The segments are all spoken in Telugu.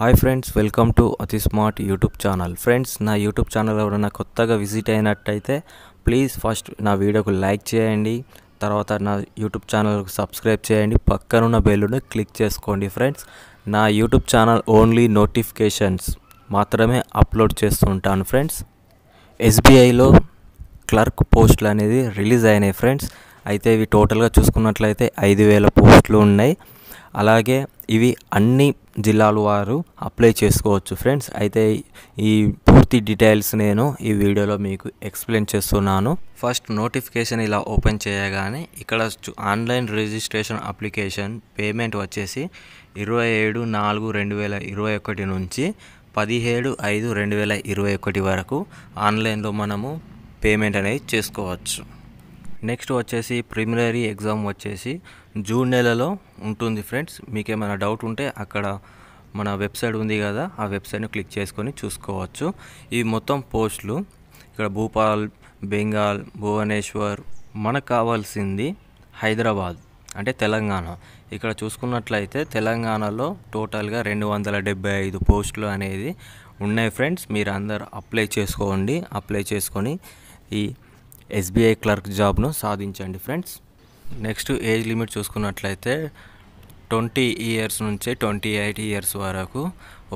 హాయ్ ఫ్రెండ్స్ వెల్కమ్ టు అతి స్మార్ట్ యూట్యూబ్ ఛానల్ ఫ్రెండ్స్ నా యూట్యూబ్ ఛానల్ ఎవరైనా కొత్తగా విజిట్ అయినట్టయితే ప్లీజ్ ఫస్ట్ నా వీడియోకు లైక్ చేయండి తర్వాత నా యూట్యూబ్ ఛానల్కు సబ్స్క్రైబ్ చేయండి పక్కనున్న బెల్లును క్లిక్ చేసుకోండి ఫ్రెండ్స్ నా యూట్యూబ్ ఛానల్ ఓన్లీ నోటిఫికేషన్స్ మాత్రమే అప్లోడ్ చేస్తుంటాను ఫ్రెండ్స్ ఎస్బీఐలో క్లర్క్ పోస్టులు అనేది రిలీజ్ అయినాయి ఫ్రెండ్స్ అయితే ఇవి టోటల్గా చూసుకున్నట్లయితే ఐదు వేల పోస్టులు ఉన్నాయి అలాగే ఇవి అన్ని జిల్లాల వారు అప్లై చేసుకోవచ్చు ఫ్రెండ్స్ అయితే ఈ పూర్తి డీటెయిల్స్ నేను ఈ వీడియోలో మీకు ఎక్స్ప్లెయిన్ చేస్తున్నాను ఫస్ట్ నోటిఫికేషన్ ఇలా ఓపెన్ చేయగానే ఇక్కడ ఆన్లైన్ రిజిస్ట్రేషన్ అప్లికేషన్ పేమెంట్ వచ్చేసి ఇరవై ఏడు నాలుగు రెండు వేల ఇరవై ఒకటి నుంచి పదిహేడు ఐదు రెండు వేల ఇరవై ఒకటి వరకు ఆన్లైన్లో మనము పేమెంట్ అనేది చేసుకోవచ్చు నెక్స్ట్ వచ్చేసి ప్రిమిలరీ ఎగ్జామ్ వచ్చేసి జూన్ నెలలో ఉంటుంది ఫ్రెండ్స్ మీకు ఏమైనా డౌట్ ఉంటే అక్కడ మన వెబ్సైట్ ఉంది కదా ఆ వెబ్సైట్ని క్లిక్ చేసుకొని చూసుకోవచ్చు ఈ మొత్తం పోస్టులు ఇక్కడ భూపాల్ బెంగాల్ భువనేశ్వర్ మనకు కావాల్సింది హైదరాబాద్ అంటే తెలంగాణ ఇక్కడ చూసుకున్నట్లయితే తెలంగాణలో టోటల్గా రెండు వందల డెబ్బై ఐదు పోస్టులు అనేది ఉన్నాయి ఫ్రెండ్స్ మీరు అందరు అప్లై చేసుకోండి అప్లై చేసుకొని ఈ ఎస్బీఐ క్లర్క్ జాబ్ను సాధించండి ఫ్రెండ్స్ నెక్స్ట్ ఏజ్ లిమిట్ చూసుకున్నట్లయితే ట్వంటీ ఇయర్స్ నుంచి ట్వంటీ ఎయిట్ ఇయర్స్ వరకు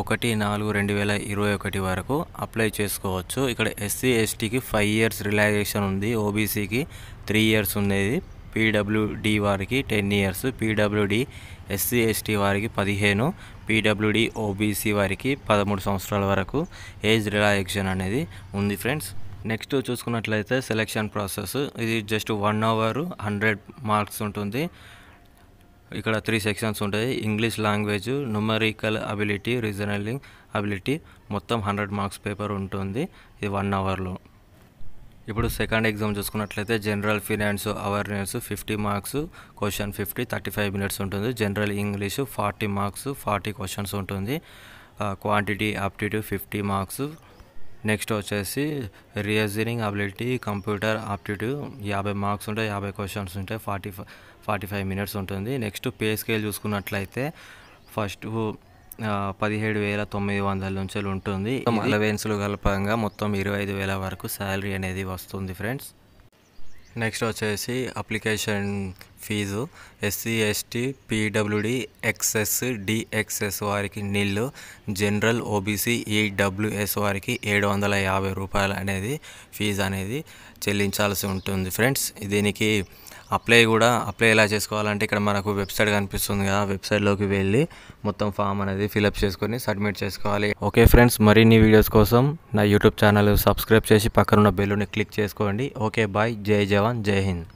ఒకటి నాలుగు రెండు వేల ఇరవై ఒకటి వరకు అప్లై చేసుకోవచ్చు ఇక్కడ ఎస్సీ ఎస్టీకి ఫైవ్ ఇయర్స్ రిలాక్సేషన్ ఉంది ఓబీసీకి త్రీ ఇయర్స్ ఉండేది పీడబ్ల్యూడి వారికి ten years PWD SC ST వారికి పదిహేను పీడబ్ల్యూడి ఓబీసీ వారికి పదమూడు సంవత్సరాల వరకు ఏజ్ రిలాక్సేషన్ అనేది ఉంది ఫ్రెండ్స్ నెక్స్ట్ చూసుకున్నట్లయితే సెలెక్షన్ ప్రాసెస్ ఇది just one hour hundred marks ఉంటుంది ఇక్కడ త్రీ సెక్షన్స్ ఉంటాయి English language numerical ability reasoning ability మొత్తం హండ్రెడ్ మార్క్స్ పేపర్ ఉంటుంది ఇది వన్ అవర్లో ఇప్పుడు సెకండ్ ఎగ్జామ్ చూసుకున్నట్లయితే general finance awareness fifty marks question fifty thirty five minutes ఉంటుంది general English forty marks forty questions ఉంటుంది quantity aptitude fifty marks next వచ్చేసి రీజనింగ్ అబిలిటీ కంప్యూటర్ ఆప్టిట్యూడ్ యాభై మార్క్స్ ఉంటాయి యాభై క్వశ్చన్స్ ఉంటాయి ఫార్టీ ఫార్టీ ఫైవ్ మినిట్స్ ఉంటుంది నెక్స్ట్ పే స్కేల్ చూసుకున్నట్లయితే ఫస్ట్ పదిహేడు వేల తొమ్మిది వందల నుంచి ఉంటుంది అలవెన్స్లు కలపంగా మొత్తం ఇరవై ఐదు వేల వరకు శాలరీ అనేది వస్తుంది ఫ్రెండ్స్ నెక్స్ట్ వచ్చేసి application fee SC ST PWD XS DXS వారికి నీళ్ళు జనరల్ ఓబీసీ ఈడబ్ల్యూఎస్ వారికి ఏడు వందల యాభై రూపాయలు అనేది ఫీజు అనేది చెల్లించాల్సి ఉంటుంది ఫ్రెండ్స్ దీనికి అప్లై కూడా అప్లై ఎలా చేసుకోవాలంటే ఇక్కడ మనకు వెబ్సైట్ కనిపిస్తుంది కదా వెబ్సైట్లోకి వెళ్ళి మొత్తం ఫామ్ అనేది ఫిలప్ చేసుకొని సబ్మిట్ చేసుకోవాలి ఓకే ఫ్రెండ్స్ మరిన్ని వీడియోస్ కోసం నా యూట్యూబ్ ఛానల్ సబ్స్క్రైబ్ చేసి పక్కనున్న బెల్లుని క్లిక్ చేసుకోండి ఓకే బాయ్ జై జవాన్ జై హింద్